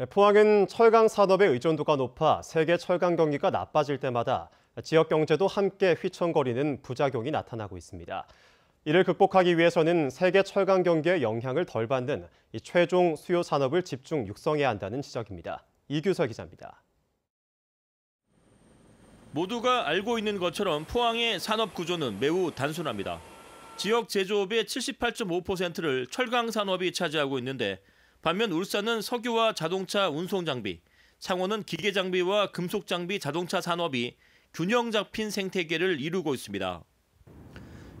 네, 포항은 철강 산업의 의존도가 높아 세계 철강 경기가 나빠질 때마다 지역 경제도 함께 휘청거리는 부작용이 나타나고 있습니다. 이를 극복하기 위해서는 세계 철강 경기의 영향을 덜 받는 최종 수요 산업을 집중 육성해야 한다는 지적입니다. 이규서 기자입니다. 모두가 알고 있는 것처럼 포항의 산업 구조는 매우 단순합니다. 지역 제조업의 78.5%를 철강 산업이 차지하고 있는데 반면 울산은 석유와 자동차 운송 장비, 창원은 기계 장비와 금속 장비 자동차 산업이 균형 잡힌 생태계를 이루고 있습니다.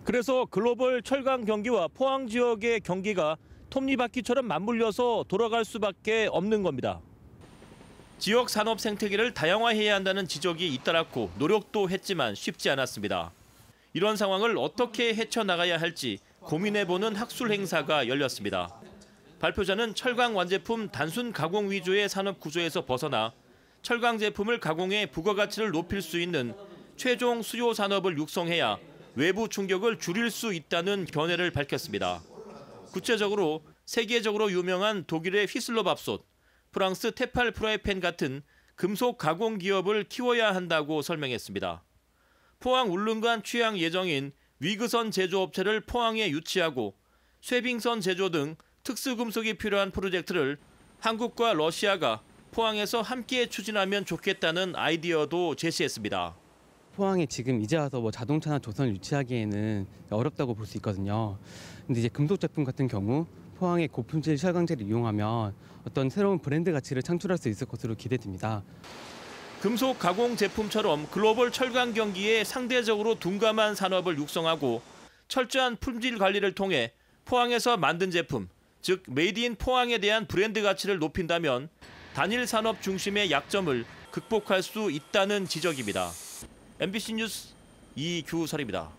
그래서 글로벌 철강 경기와 포항 지역의 경기가 톱니바퀴처럼 맞물려서 돌아갈 수밖에 없는 겁니다. 지역 산업 생태계를 다양화해야 한다는 지적이 잇따랐고 노력도 했지만 쉽지 않았습니다. 이런 상황을 어떻게 헤쳐나가야 할지 고민해보는 학술 행사가 열렸습니다. 발표자는 철강 완제품 단순 가공 위주의 산업 구조에서 벗어나 철강 제품을 가공해 부가가치를 높일 수 있는 최종 수요 산업을 육성해야 외부 충격을 줄일 수 있다는 견해를 밝혔습니다. 구체적으로 세계적으로 유명한 독일의 휘슬러 밥솥, 프랑스 테팔 프라이팬 같은 금속 가공 기업을 키워야 한다고 설명했습니다. 포항 울릉관취향 예정인 위그선 제조업체를 포항에 유치하고 쇠빙선 제조 등 특수금속이 필요한 프로젝트를 한국과 러시아가 포항에서 함께 추진하면 좋겠다는 아이디어도 제시했습니다. 포항에 지금 이제 와서 뭐 자동차나 조선을 유치하기에는 어렵다고 볼 수 있거든요. 근데 이제 금속 제품 같은 경우 포항의 고품질 철강재를 이용하면 어떤 새로운 브랜드 가치를 창출할 수 있을 것으로 기대됩니다. 금속 가공 제품처럼 글로벌 철강 경기에 상대적으로 둔감한 산업을 육성하고 철저한 품질 관리를 통해 포항에서 만든 제품 즉 메이드 인 포항에 대한 브랜드 가치를 높인다면 단일 산업 중심의 약점을 극복할 수 있다는 지적입니다. MBC 뉴스 이규설입니다.